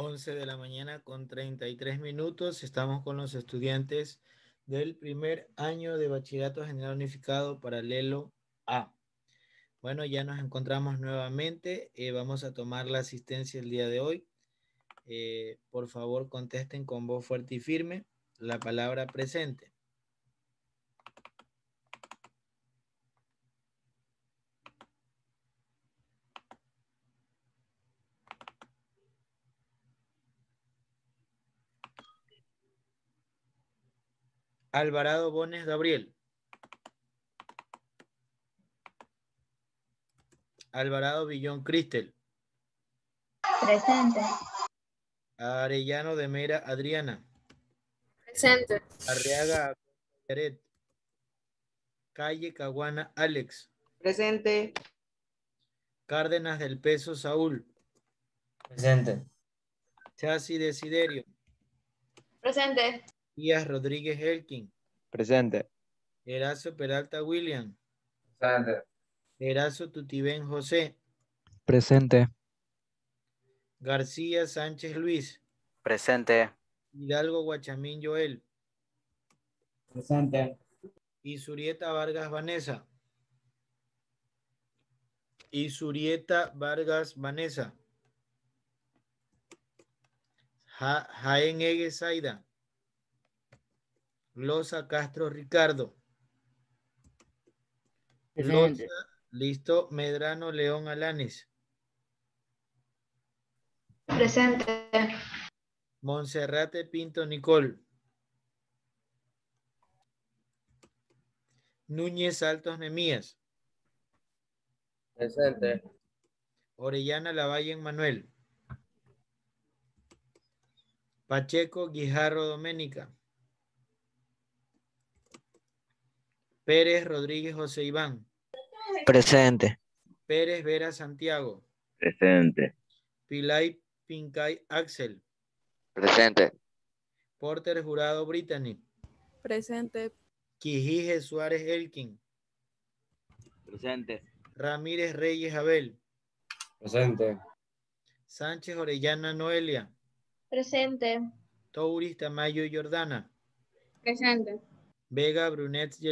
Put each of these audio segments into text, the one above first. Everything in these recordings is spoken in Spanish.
11 de la mañana con 33 minutos. Estamos con los estudiantes del primer año de Bachillerato General Unificado Paralelo A. Bueno, ya nos encontramos nuevamente. Eh, vamos a tomar la asistencia el día de hoy. Eh, por favor, contesten con voz fuerte y firme la palabra presente. Alvarado Bones Gabriel. Alvarado Villón Cristel. Presente. Arellano de Mera Adriana. Presente. Arriaga Yaret. Calle Caguana Alex. Presente. Cárdenas del Peso Saúl. Presente. Chasi Desiderio. Presente. Díaz Rodríguez Elkin. Presente. Erazo Peralta William. Presente. Erazo Tutibén José. Presente. García Sánchez Luis. Presente. Hidalgo Guachamín Joel. Presente. Y Surieta Vargas Vanessa. Y Surieta Vargas Vanessa. Jaén Egue Zaida. Glosa Castro Ricardo. listo. Medrano León Alanes. Presente. Monserrate Pinto Nicol. Núñez Altos Nemías. Presente. Orellana Lavalle Manuel. Pacheco Guijarro Doménica. Pérez Rodríguez José Iván. Presente. Pérez Vera Santiago. Presente. Pilay Pincay Axel. Presente. Porter Jurado Brittany. Presente. Quijije Suárez Elkin. Presente. Ramírez Reyes Abel. Presente. Sánchez Orellana Noelia. Presente. Touris Tamayo Jordana. Presente. Vega, Brunet y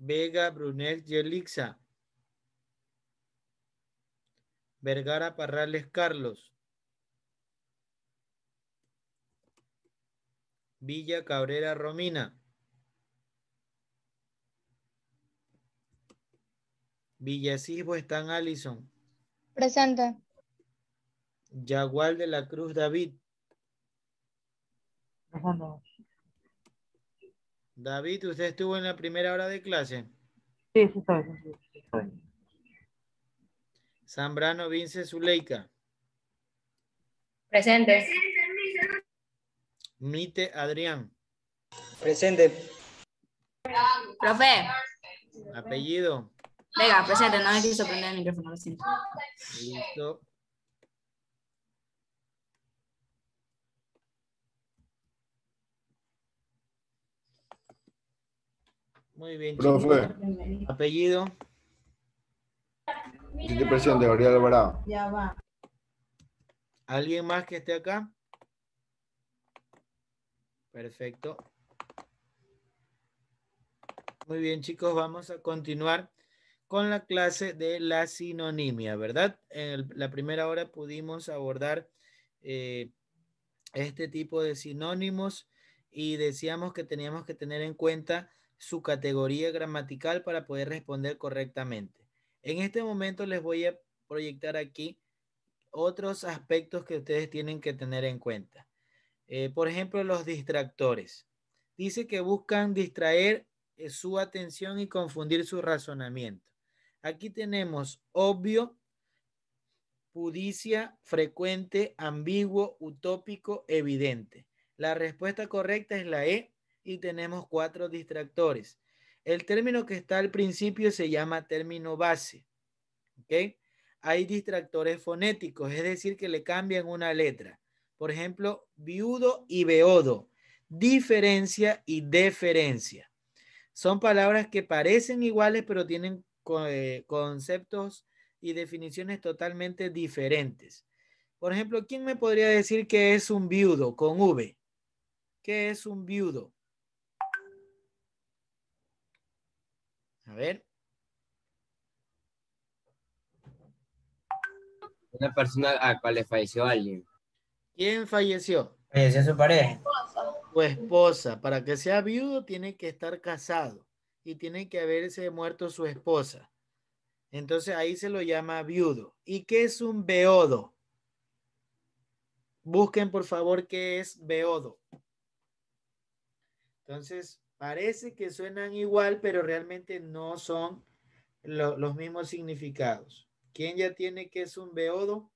Vega, Brunet y Vergara, Parrales, Carlos. Villa, Cabrera, Romina. Villacisbo, pues están Allison. Presente. Yagual de la Cruz David. No, David, ¿usted estuvo en la primera hora de clase? Sí, sí, está Zambrano Vince Zuleika. Presente. Mite Adrián. Presente. Profe. Apellido. Venga, presente, no me quiso prender el micrófono. Listo. Muy bien. Profe. Apellido. presión de Gabriel Alvarado. Ya va. ¿Alguien más que esté acá? Perfecto. Muy bien, chicos, vamos a continuar con la clase de la sinonimia, ¿verdad? En la primera hora pudimos abordar eh, este tipo de sinónimos y decíamos que teníamos que tener en cuenta su categoría gramatical para poder responder correctamente. En este momento les voy a proyectar aquí otros aspectos que ustedes tienen que tener en cuenta. Eh, por ejemplo, los distractores. Dice que buscan distraer eh, su atención y confundir su razonamiento. Aquí tenemos obvio, pudicia, frecuente, ambiguo, utópico, evidente. La respuesta correcta es la E, y tenemos cuatro distractores. El término que está al principio se llama término base. ¿okay? Hay distractores fonéticos, es decir, que le cambian una letra. Por ejemplo, viudo y beodo, diferencia y deferencia. Son palabras que parecen iguales, pero tienen eh, conceptos y definiciones totalmente diferentes. Por ejemplo, ¿quién me podría decir qué es un viudo con V? ¿Qué es un viudo? A ver. Una persona a la cual le falleció alguien. ¿Quién falleció? Falleció su pareja. Su esposa. Para que sea viudo tiene que estar casado y tiene que haberse muerto su esposa. Entonces ahí se lo llama viudo. ¿Y qué es un beodo? Busquen por favor qué es beodo. Entonces, Parece que suenan igual, pero realmente no son los mismos significados. ¿Quién ya tiene que es un beodo?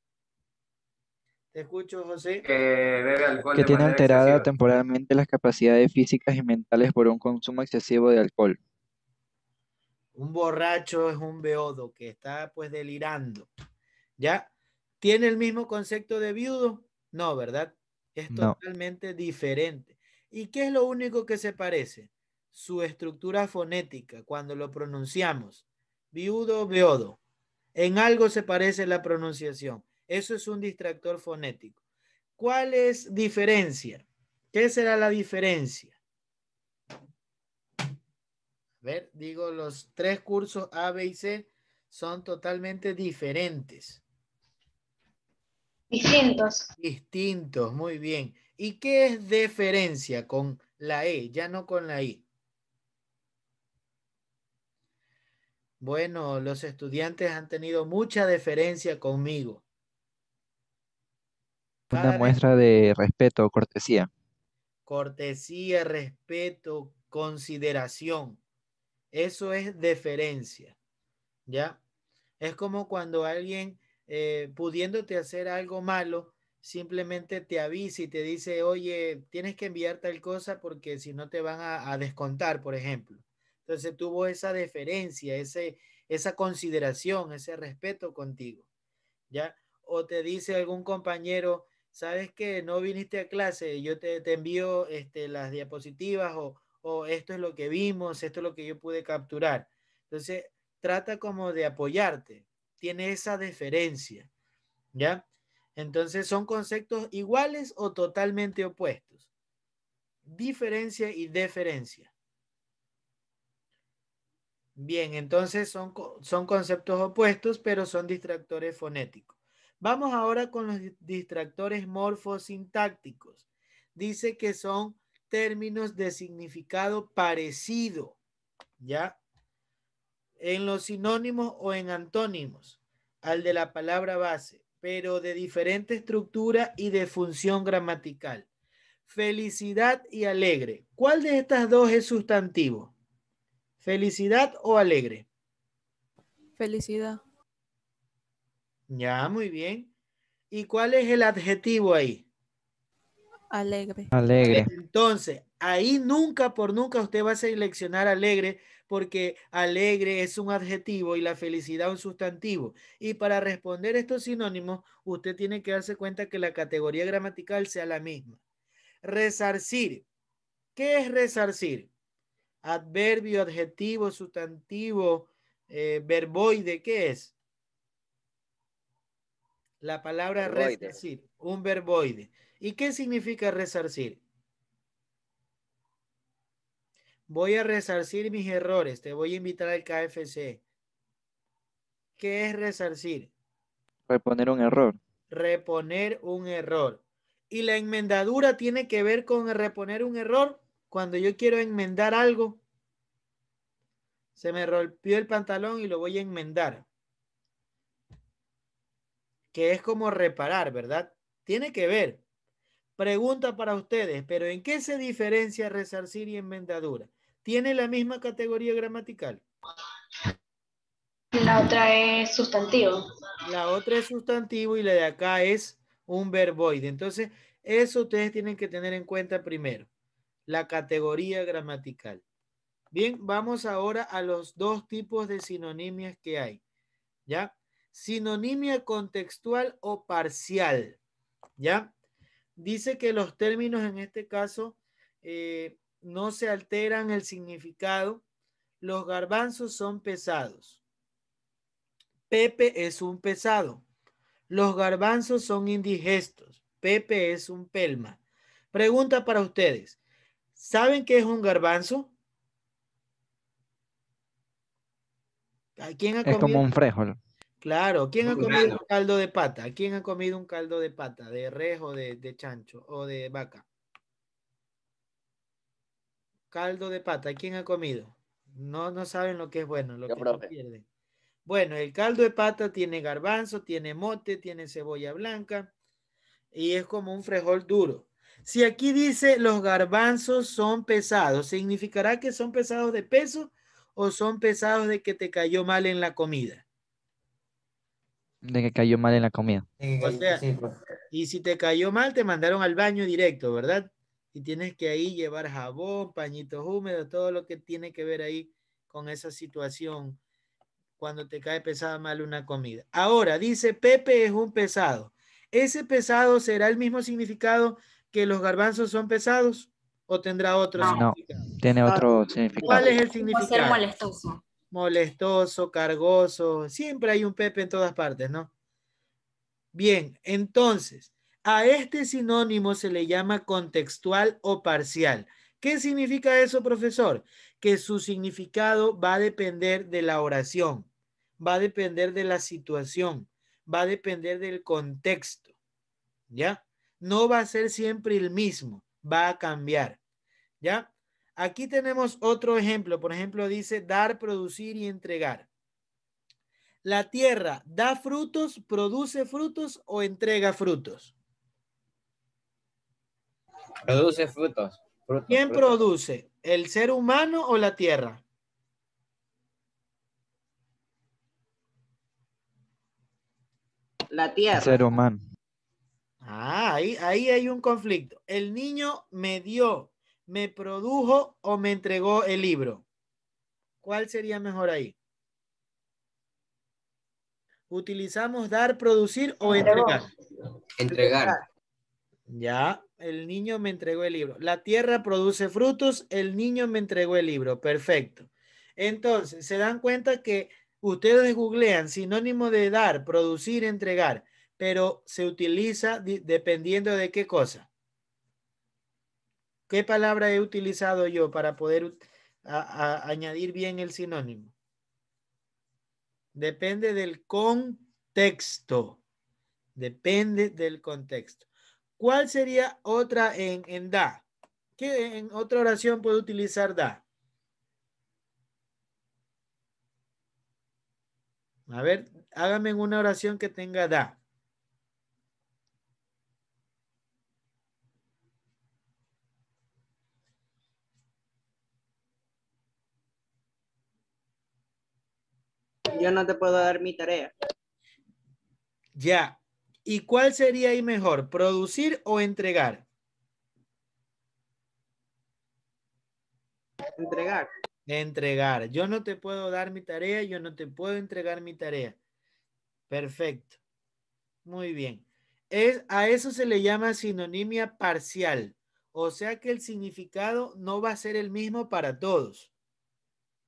Te escucho, José. Eh, bebe alcohol que tiene alterada temporalmente las capacidades físicas y mentales por un consumo excesivo de alcohol. Un borracho es un beodo que está pues delirando. ¿Ya? ¿Tiene el mismo concepto de viudo? No, ¿verdad? Es totalmente diferente. ¿Y qué es lo único que se parece? su estructura fonética cuando lo pronunciamos. Viudo, beodo. En algo se parece la pronunciación. Eso es un distractor fonético. ¿Cuál es diferencia? ¿Qué será la diferencia? A ver, digo, los tres cursos A, B y C son totalmente diferentes. Distintos. Distintos, muy bien. ¿Y qué es diferencia con la E, ya no con la I? Bueno, los estudiantes han tenido mucha deferencia conmigo. Una muestra de respeto, cortesía. Cortesía, respeto, consideración. Eso es deferencia. ¿Ya? Es como cuando alguien, eh, pudiéndote hacer algo malo, simplemente te avisa y te dice, oye, tienes que enviar tal cosa porque si no te van a descontar, por ejemplo. Entonces tuvo esa deferencia, ese, esa consideración, ese respeto contigo. ¿Ya? O te dice algún compañero, sabes que no viniste a clase, yo te, te envío este, las diapositivas o, o, esto es lo que vimos, esto es lo que yo pude capturar. Entonces, trata como de apoyarte, tiene esa deferencia, ¿ya? Entonces, son conceptos iguales o totalmente opuestos. Diferencia y deferencia. Bien, entonces son, son conceptos opuestos, pero son distractores fonéticos. Vamos ahora con los distractores morfosintácticos. Dice que son términos de significado parecido, ¿ya? En los sinónimos o en antónimos al de la palabra base, pero de diferente estructura y de función gramatical. Felicidad y alegre. ¿Cuál de estas dos es sustantivo? ¿Felicidad o alegre? Felicidad. Ya, muy bien. ¿Y cuál es el adjetivo ahí? Alegre. Alegre. Entonces, ahí nunca por nunca usted va a seleccionar alegre porque alegre es un adjetivo y la felicidad un sustantivo. Y para responder estos sinónimos, usted tiene que darse cuenta que la categoría gramatical sea la misma. Resarcir. ¿Qué es resarcir? adverbio, adjetivo, sustantivo, eh, verboide, ¿qué es? La palabra resarcir, un verboide. ¿Y qué significa resarcir? Voy a resarcir mis errores, te voy a invitar al KFC. ¿Qué es resarcir? Reponer un error. Reponer un error. ¿Y la enmendadura tiene que ver con reponer un error? cuando yo quiero enmendar algo, se me rompió el pantalón y lo voy a enmendar. Que es como reparar, ¿verdad? Tiene que ver. Pregunta para ustedes, pero ¿en qué se diferencia resarcir y enmendadura? ¿Tiene la misma categoría gramatical? La otra es sustantivo. La otra es sustantivo y la de acá es un verboide. Entonces, eso ustedes tienen que tener en cuenta primero la categoría gramatical. Bien, vamos ahora a los dos tipos de sinonimias que hay. ¿Ya? Sinonimia contextual o parcial. ¿Ya? Dice que los términos en este caso eh, no se alteran el significado. Los garbanzos son pesados. Pepe es un pesado. Los garbanzos son indigestos. Pepe es un pelma. Pregunta para ustedes. ¿Saben qué es un garbanzo? quién ha comido? Es como un frijol. Claro, ¿quién ha comido un caldo de pata? ¿Quién ha comido un caldo de pata? ¿De rejo, de, de chancho o de vaca? Caldo de pata, ¿quién ha comido? No, no saben lo que es bueno, lo que no pierden. Bueno, el caldo de pata tiene garbanzo, tiene mote, tiene cebolla blanca y es como un frijol duro. Si aquí dice los garbanzos son pesados, ¿significará que son pesados de peso o son pesados de que te cayó mal en la comida? De que cayó mal en la comida. O sea, pues. y si te cayó mal, te mandaron al baño directo, ¿verdad? Y tienes que ahí llevar jabón, pañitos húmedos, todo lo que tiene que ver ahí con esa situación cuando te cae pesada mal una comida. Ahora, dice Pepe es un pesado. ¿Ese pesado será el mismo significado que los garbanzos son pesados o tendrá otro significado? tiene ah. otro significado. ¿Cuál es el significado? ser molestoso. Molestoso, cargoso, siempre hay un Pepe en todas partes, ¿no? Bien, entonces, a este sinónimo se le llama contextual o parcial. ¿Qué significa eso, profesor? Que su significado va a depender de la oración, va a depender de la situación, va a depender del contexto. ¿Ya? no va a ser siempre el mismo, va a cambiar. ¿Ya? Aquí tenemos otro ejemplo. Por ejemplo, dice dar, producir y entregar. La tierra da frutos, produce frutos o entrega frutos. Produce frutos. ¿Quién produce? ¿El ser humano o la tierra? La tierra. El ser humano. Ah, ahí, hay un conflicto. El niño me dio, me produjo o me entregó el libro. ¿Cuál sería mejor ahí? Utilizamos dar, producir o entregar. Entregar. Ya, el niño me entregó el libro. La tierra produce frutos, el niño me entregó el libro. Perfecto. Entonces, se dan cuenta que ustedes googlean sinónimo de dar, producir, entregar pero se utiliza dependiendo de qué cosa. ¿Qué palabra he utilizado yo para poder añadir bien el sinónimo? Depende del contexto. Depende del contexto. ¿Cuál sería otra en, en da? ¿Qué en otra oración puedo utilizar da? A ver, hágame una oración que tenga da. yo no te puedo dar mi tarea. Ya. ¿Y cuál sería ahí mejor, producir o entregar? Entregar. Entregar. Yo no te puedo dar mi tarea, yo no te puedo entregar mi tarea. Perfecto. Muy bien. Es, a eso se le llama sinonimia parcial. O sea que el significado no va a ser el mismo para todos.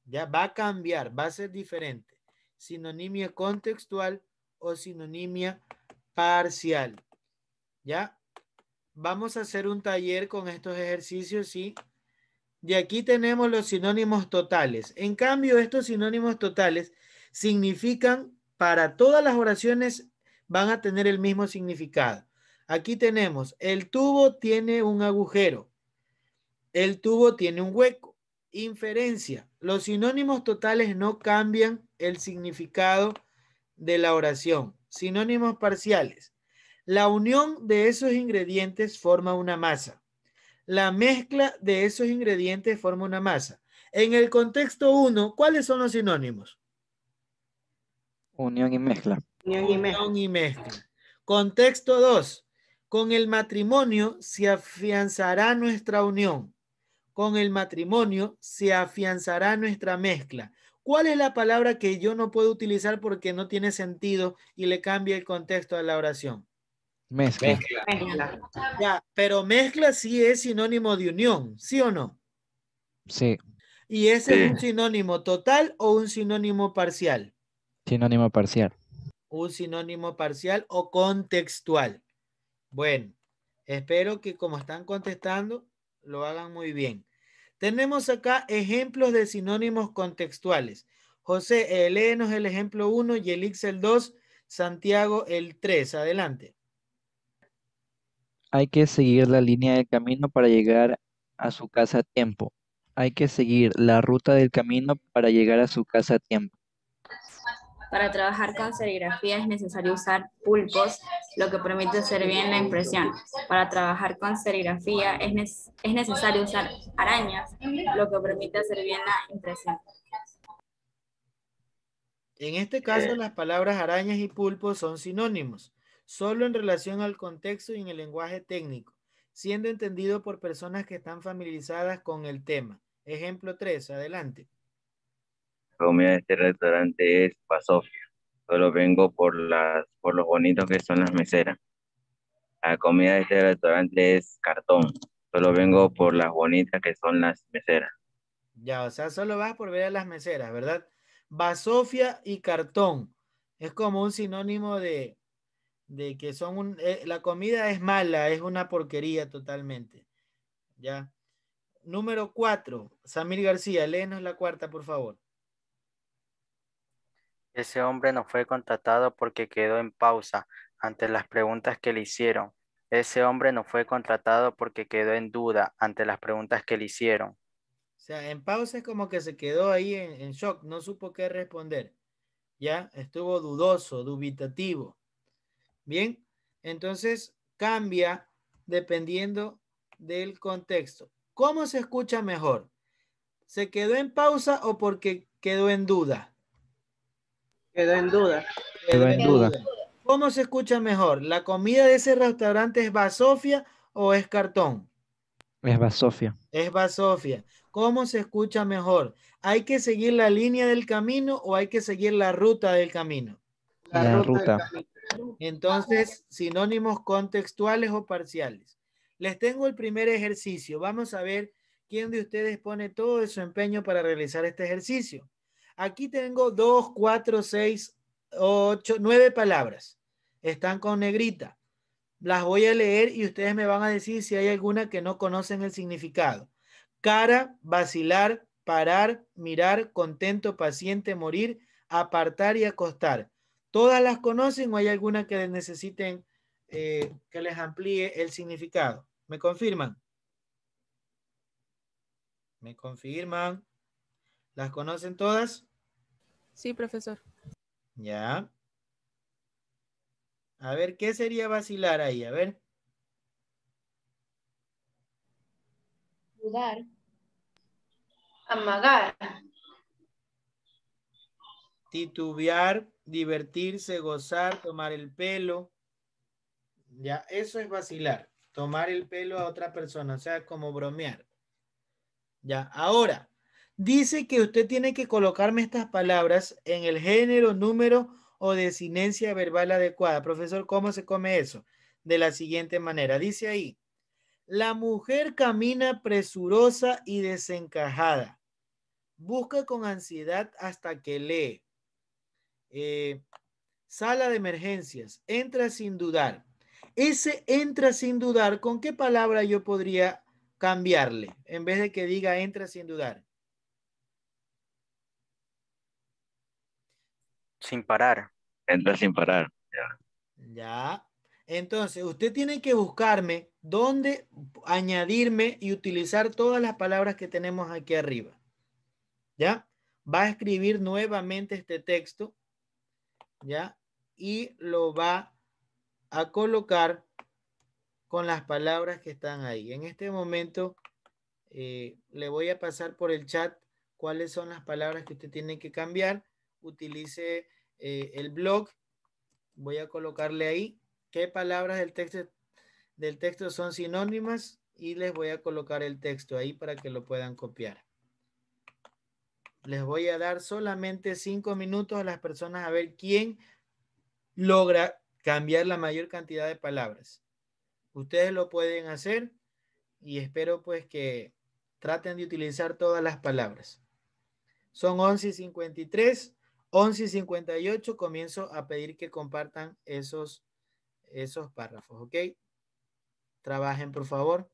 Ya va a cambiar, va a ser diferente sinonimia contextual o sinonimia parcial. ¿Ya? Vamos a hacer un taller con estos ejercicios, ¿sí? Y aquí tenemos los sinónimos totales. En cambio, estos sinónimos totales significan para todas las oraciones van a tener el mismo significado. Aquí tenemos, el tubo tiene un agujero. El tubo tiene un hueco. Inferencia. Los sinónimos totales no cambian el significado de la oración. Sinónimos parciales. La unión de esos ingredientes forma una masa. La mezcla de esos ingredientes forma una masa. En el contexto 1, ¿cuáles son los sinónimos? Unión y mezcla. Unión y mezcla. Contexto 2. Con el matrimonio se afianzará nuestra unión. Con el matrimonio se afianzará nuestra mezcla. ¿Cuál es la palabra que yo no puedo utilizar porque no tiene sentido y le cambia el contexto a la oración? Mezcla. pero mezcla sí es sinónimo de unión, ¿sí o no? Sí. ¿Y es un sinónimo total o un sinónimo parcial? Sinónimo parcial. Un sinónimo parcial o contextual. Bueno, espero que como están contestando, lo hagan muy bien. Tenemos acá ejemplos de sinónimos contextuales. José, eh, léenos el ejemplo 1, Yelix el 2, Santiago el 3. Adelante. Hay que seguir la línea del camino para llegar a su casa a tiempo. Hay que seguir la ruta del camino para llegar a su casa a tiempo. Para trabajar con serigrafía es necesario usar pulpos, lo que permite hacer bien la impresión. Para trabajar con serigrafía es, necesario usar arañas, lo que permite hacer bien la impresión. En este caso, las palabras arañas y pulpos son sinónimos, solo en relación al contexto y en el lenguaje técnico, siendo entendido por personas que están familiarizadas con el tema. Ejemplo 3, adelante. La comida de este restaurante es basofia. Solo vengo por, las, por los bonitos que son las meseras. La comida de este restaurante es cartón. Solo vengo por las bonitas que son las meseras. Ya, o sea, solo vas por ver a las meseras, ¿verdad? Basofia y cartón. Es como un sinónimo de, de que son eh, la comida es mala, es una porquería totalmente. Ya. Número cuatro, Samir García, léenos la cuarta, por favor. Ese hombre no fue contratado porque quedó en pausa ante las preguntas que le hicieron. Ese hombre no fue contratado porque quedó en duda ante las preguntas que le hicieron. O sea, en pausa es como que se quedó ahí en, shock, no supo qué responder. Ya estuvo dudoso, dubitativo. Bien, entonces cambia dependiendo del contexto. ¿Cómo se escucha mejor? ¿Se quedó en pausa o porque quedó en duda? Quedó en duda. duda. ¿Cómo se escucha mejor? ¿La comida de ese restaurante es basofia o es cartón? Es basofia. Es basofia. ¿Cómo se escucha mejor? ¿Hay que seguir la línea del camino o hay que seguir la ruta del camino? La, ruta. ruta. Entonces, sinónimos contextuales o parciales. Les tengo el primer ejercicio. Vamos a ver quién de ustedes pone todo su empeño para realizar este ejercicio. Aquí tengo dos, cuatro, seis, ocho, nueve palabras. Están con negrita. Las voy a leer y ustedes me van a decir si hay alguna que no conocen el significado. Cara, vacilar, parar, mirar, contento, paciente, morir, apartar y acostar. ¿Todas las conocen o hay alguna que necesiten eh, que les amplíe el significado? ¿Me confirman? ¿Me confirman? ¿Las conocen todas? Sí, profesor. Ya. A ver, ¿qué sería vacilar ahí? A ver. Jugar. Amagar. Titubear, divertirse, gozar, tomar el pelo. Ya, eso es vacilar. Tomar el pelo a otra persona, o sea, como bromear. Ya, ahora, dice que usted tiene que colocarme estas palabras en el género, número o desinencia verbal adecuada. Profesor, ¿cómo se come eso? De la siguiente manera. Dice ahí, la mujer camina presurosa y desencajada. Busca con ansiedad hasta que lee. Eh, sala de emergencias. Entra sin dudar. Ese entra sin dudar, ¿con qué palabra yo podría cambiarle? En vez de que diga entra sin dudar. Sin parar. Entra sin parar. Ya. Entonces, usted tiene que buscarme dónde añadirme y utilizar todas las palabras que tenemos aquí arriba. ¿Ya? Va a escribir nuevamente este texto. ¿Ya? Y lo va a colocar con las palabras que están ahí. En este momento eh, le voy a pasar por el chat cuáles son las palabras que usted tiene que cambiar. Utilice eh, el blog, voy a colocarle ahí qué palabras del texto, del texto son sinónimas y les voy a colocar el texto ahí para que lo puedan copiar. Les voy a dar solamente cinco minutos a las personas a ver quién logra cambiar la mayor cantidad de palabras. Ustedes lo pueden hacer y espero pues que traten de utilizar todas las palabras. Son 11 y 53. 11 y 58 comienzo a pedir que compartan esos, esos párrafos, ¿ok? Trabajen, por favor.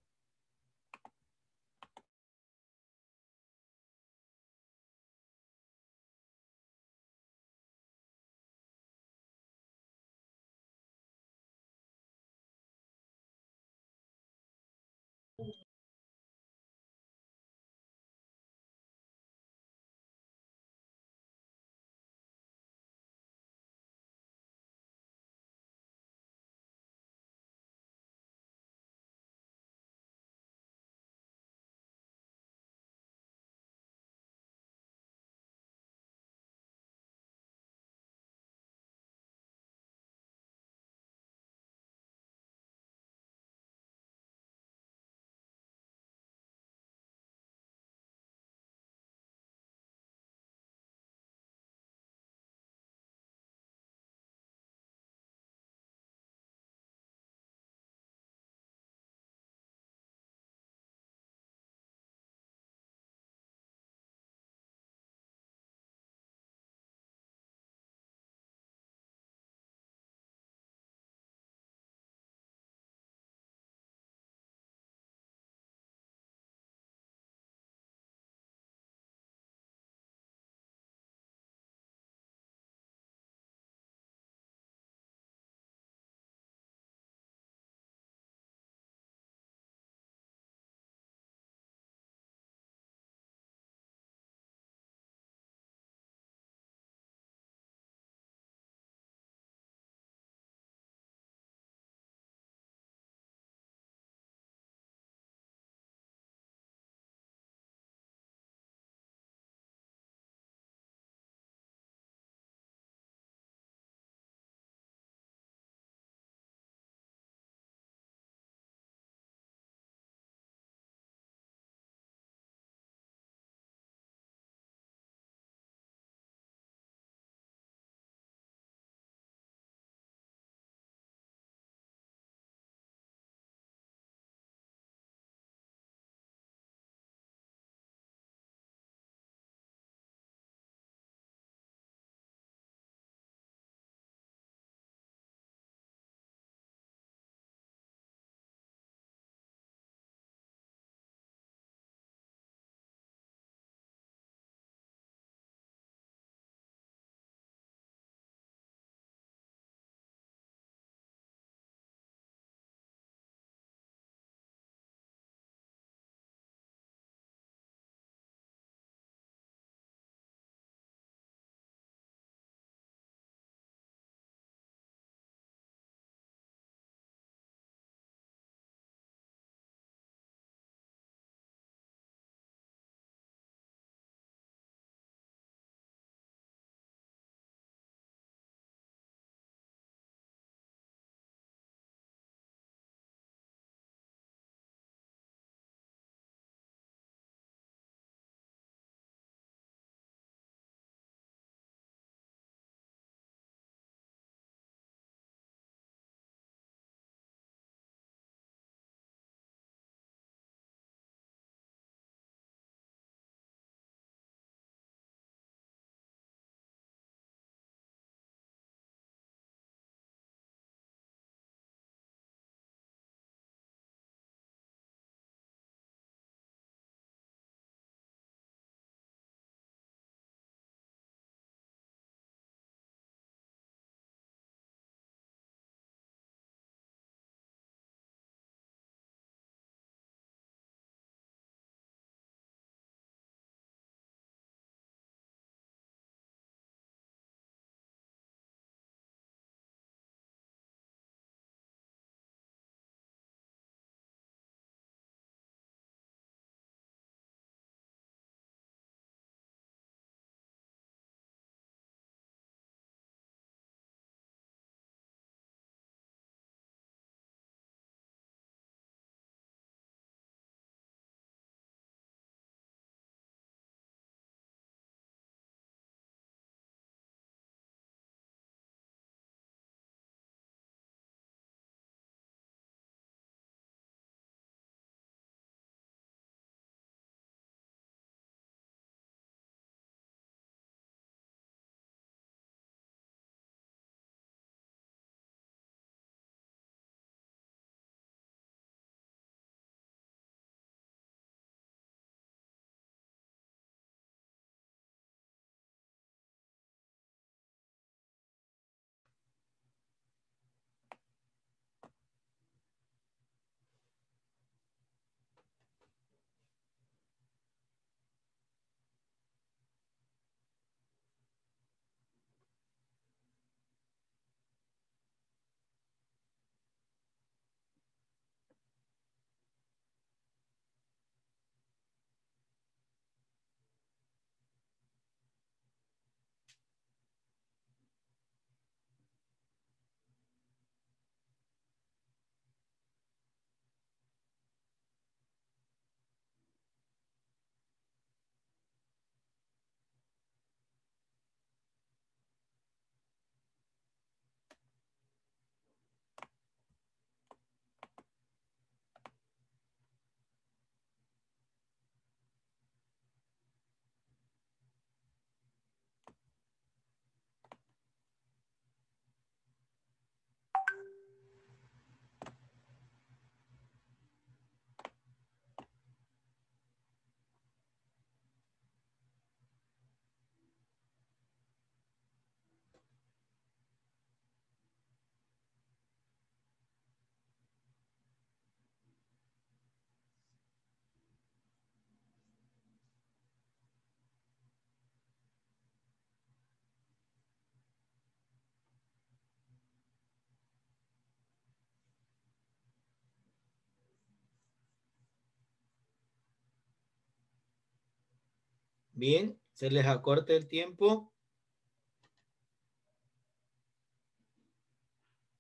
Bien, se les acorta el tiempo.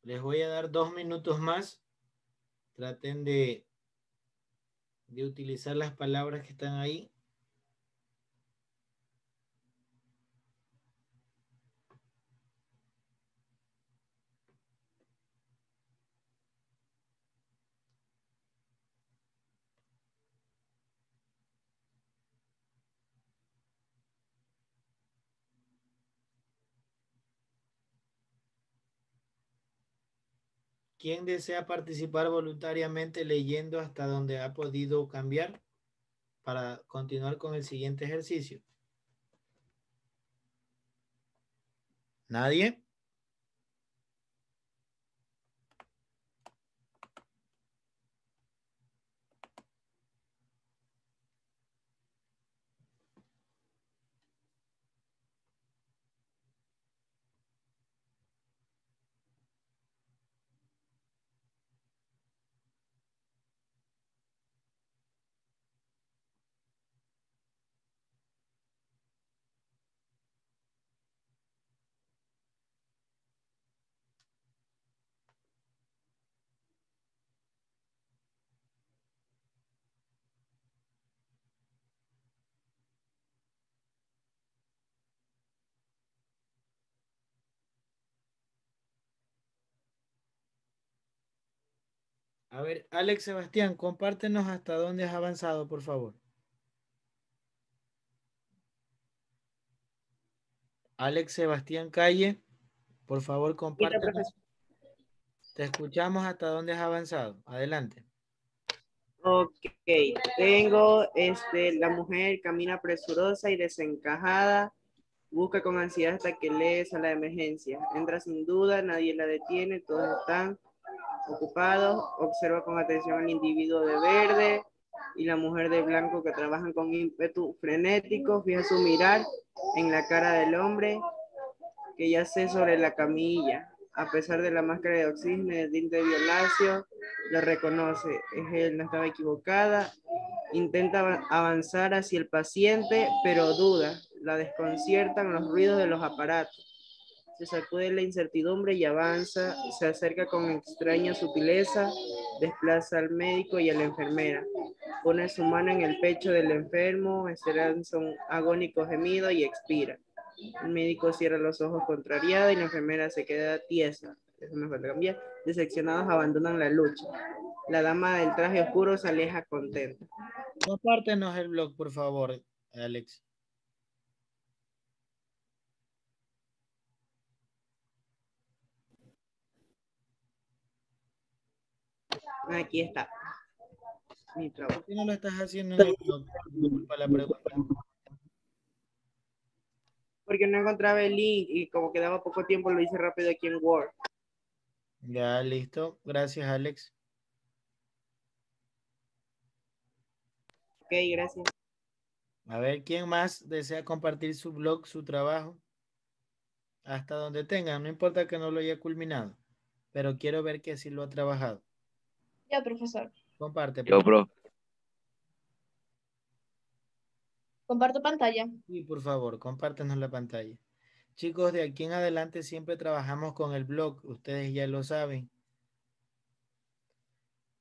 Les voy a dar dos minutos más. Traten de, de utilizar las palabras que están ahí. ¿Quién desea participar voluntariamente leyendo hasta donde ha podido cambiar? Para continuar con el siguiente ejercicio. ¿Nadie? A ver, Alex Sebastián, compártenos hasta dónde has avanzado, por favor. Alex Sebastián Calle, por favor, compártenos. Te escuchamos hasta dónde has avanzado. Adelante. Ok, tengo este, la mujer camina presurosa y desencajada, busca con ansiedad hasta que lees a la emergencia. Entra sin duda, nadie la detiene, todos están ocupado, observa con atención al individuo de verde y la mujer de blanco que trabajan con ímpetu frenético, fija su mirar en la cara del hombre que ya se sobre la camilla. A pesar de la máscara de oxígeno y el tinte violáceo, lo reconoce. Es él, no estaba equivocada. Intenta avanzar hacia el paciente, pero duda. La desconciertan los ruidos de los aparatos se sacude la incertidumbre y avanza, se acerca con extraña sutileza, desplaza al médico y a la enfermera, pone su mano en el pecho del enfermo, este lanza un agónico gemido y expira. El médico cierra los ojos contrariado y la enfermera se queda tiesa. Eso me falta cambiar. Decepcionados abandonan la lucha. La dama del traje oscuro se aleja contenta. Compártenos el blog, por favor, Alex. Aquí está. Mi ¿Por qué no lo estás haciendo en el Para la pregunta. Porque no encontraba el link y como quedaba poco tiempo lo hice rápido aquí en Word. Ya, listo. Gracias, Alex. Ok, gracias. A ver, ¿quién más desea compartir su blog, su trabajo? Hasta donde tenga, no importa que no lo haya culminado, pero quiero ver que sí lo ha trabajado profesor. Comparte. Yo, pues. Comparto pantalla. Sí, por favor, compártenos la pantalla. Chicos, de aquí en adelante siempre trabajamos con el blog. Ustedes ya lo saben.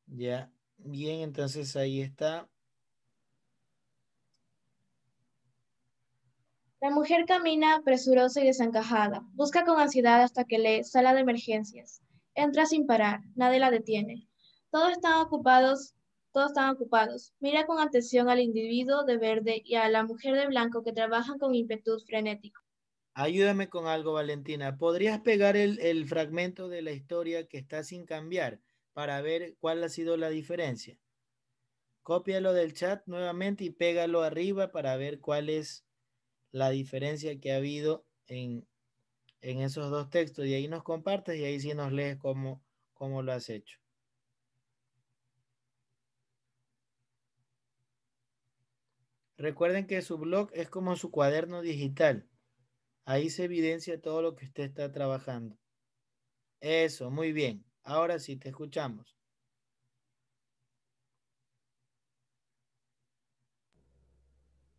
Ya. Bien, entonces ahí está. La mujer camina apresurosa y desencajada. Busca con ansiedad hasta que lee sala de emergencias. Entra sin parar. Nadie la detiene. Todos están ocupados, todos están ocupados. Mira con atención al individuo de verde y a la mujer de blanco que trabajan con ímpetu frenético. Ayúdame con algo, Valentina. ¿Podrías pegar el, fragmento de la historia que está sin cambiar para ver cuál ha sido la diferencia? Cópialo del chat nuevamente y pégalo arriba para ver cuál es la diferencia que ha habido en, esos dos textos. Y ahí nos compartes y ahí sí nos lees cómo lo has hecho. Recuerden que su blog es como su cuaderno digital. Ahí se evidencia todo lo que usted está trabajando. Eso, muy bien. Ahora sí, te escuchamos.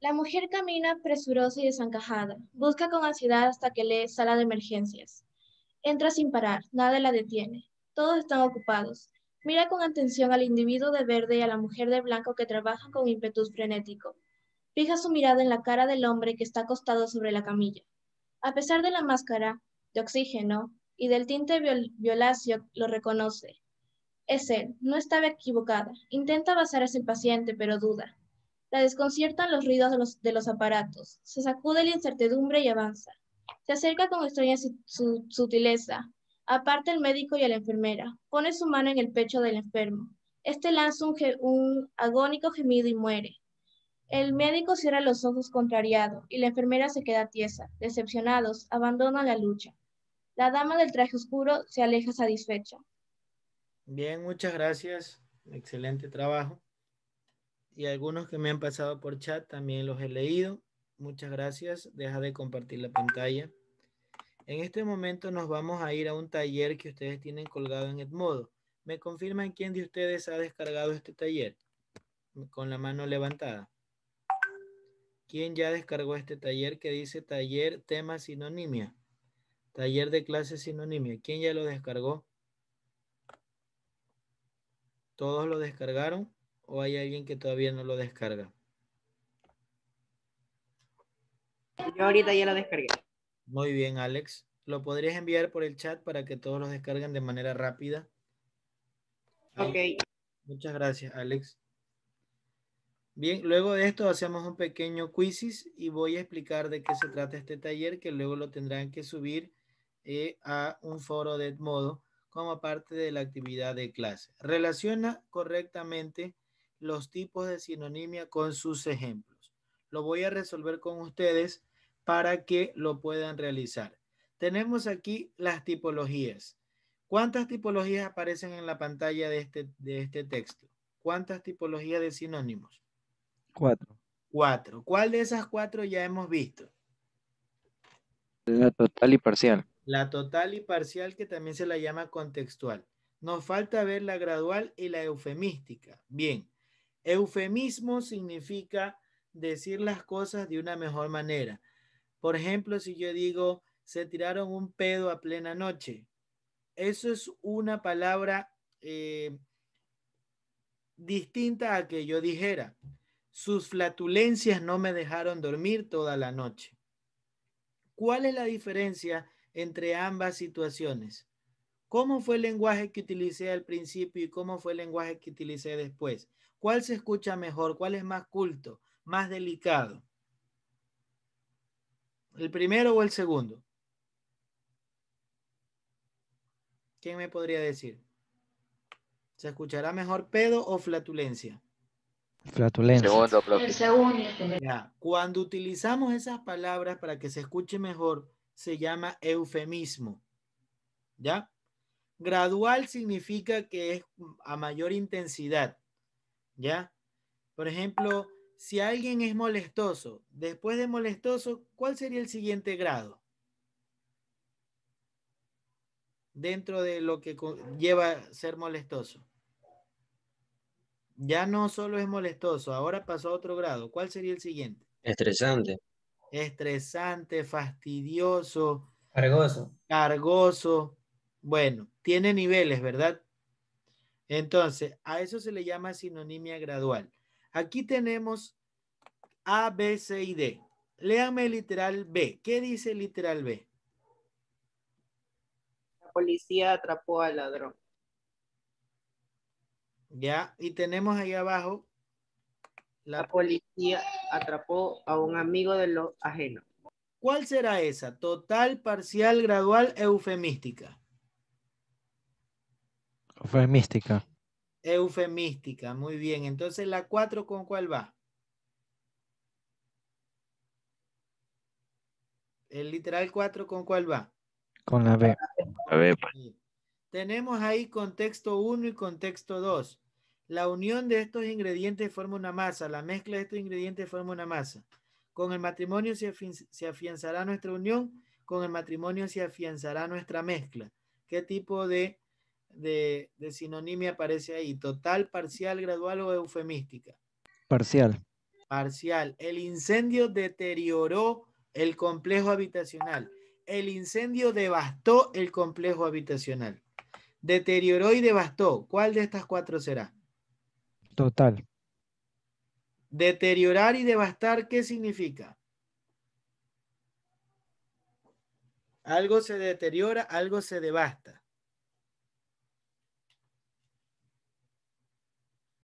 La mujer camina presurosa y desencajada. Busca con ansiedad hasta que lee sala de emergencias. Entra sin parar, nada la detiene. Todos están ocupados. Mira con atención al individuo de verde y a la mujer de blanco que trabajan con ímpetu frenético fija su mirada en la cara del hombre que está acostado sobre la camilla. A pesar de la máscara de oxígeno y del tinte violáceo, lo reconoce. Es él, no estaba equivocada. Intenta basar a ese paciente, pero duda. La desconciertan los ruidos de los, aparatos. Se sacude la incertidumbre y avanza. Se acerca con extraña sutileza. Aparta al médico y a la enfermera. Pone su mano en el pecho del enfermo. Este lanza un agónico gemido y muere. El médico cierra los ojos contrariado y la enfermera se queda tiesa. Decepcionados, abandona la lucha. La dama del traje oscuro se aleja satisfecha. Bien, muchas gracias. Excelente trabajo. Y algunos que me han pasado por chat también los he leído. Muchas gracias. Deja de compartir la pantalla. En este momento nos vamos a ir a un taller que ustedes tienen colgado en Edmodo. ¿Me confirman quién de ustedes ha descargado este taller? Con la mano levantada. ¿Quién ya descargó este taller que dice taller tema sinonimia? Taller de clase sinonimia. ¿Quién ya lo descargó? ¿Todos lo descargaron o hay alguien que todavía no lo descarga? Yo ahorita ya lo descargué. Muy bien, Alex. ¿Lo podrías enviar por el chat para que todos lo descarguen de manera rápida? Ok. Muchas gracias, Alex. Bien, luego de esto hacemos un pequeño quizis y voy a explicar de qué se trata este taller que luego lo tendrán que subir eh, a un foro de modo como parte de la actividad de clase. Relaciona correctamente los tipos de sinonimia con sus ejemplos. Lo voy a resolver con ustedes para que lo puedan realizar. Tenemos aquí las tipologías. ¿Cuántas tipologías aparecen en la pantalla de este, de este texto? ¿Cuántas tipologías de sinónimos? Cuatro. Cuatro. ¿Cuál de esas cuatro ya hemos visto? La total y parcial. La total y parcial que también se la llama contextual. Nos falta ver la gradual y la eufemística. Bien, eufemismo significa decir las cosas de una mejor manera. Por ejemplo, si yo digo, se tiraron un pedo a plena noche. Eso es una palabra eh, distinta a que yo dijera. Sus flatulencias no me dejaron dormir toda la noche. ¿Cuál es la diferencia entre ambas situaciones? ¿Cómo fue el lenguaje que utilicé al principio y cómo fue el lenguaje que utilicé después? ¿Cuál se escucha mejor? ¿Cuál es más culto, más delicado? ¿El primero o el segundo? ¿Quién me podría decir? ¿Se escuchará mejor pedo o flatulencia? cuando utilizamos esas palabras para que se escuche mejor, se llama eufemismo. ¿Ya? Gradual significa que es a mayor intensidad. ¿Ya? Por ejemplo, si alguien es molestoso, después de molestoso, ¿cuál sería el siguiente grado? Dentro de lo que lleva a ser molestoso. Ya no solo es molestoso, ahora pasó a otro grado. ¿Cuál sería el siguiente? Estresante. Estresante, fastidioso. Cargoso. Cargoso. Bueno, tiene niveles, ¿verdad? Entonces, a eso se le llama sinonimia gradual. Aquí tenemos A, B, C y D. Léame literal B. ¿Qué dice literal B? La policía atrapó al ladrón. Ya, y tenemos ahí abajo. La, policía atrapó a un amigo de los ajenos. ¿Cuál será esa? Total, parcial, gradual, eufemística. Eufemística. Eufemística, muy bien. Entonces, la 4 con cuál va? El literal 4 con cuál va? Con la B. La B. Pues. Tenemos ahí contexto 1 y contexto 2. La unión de estos ingredientes forma una masa, la mezcla de estos ingredientes forma una masa. Con el matrimonio se, afianzará nuestra unión, con el matrimonio se afianzará nuestra mezcla. ¿Qué tipo de, de sinonimia aparece ahí? ¿Total, parcial, gradual o eufemística? Parcial. Parcial. El incendio deterioró el complejo habitacional. El incendio devastó el complejo habitacional. Deterioró y devastó. ¿Cuál de estas cuatro será? Total. Deteriorar y devastar, ¿qué significa? Algo se deteriora, algo se devasta.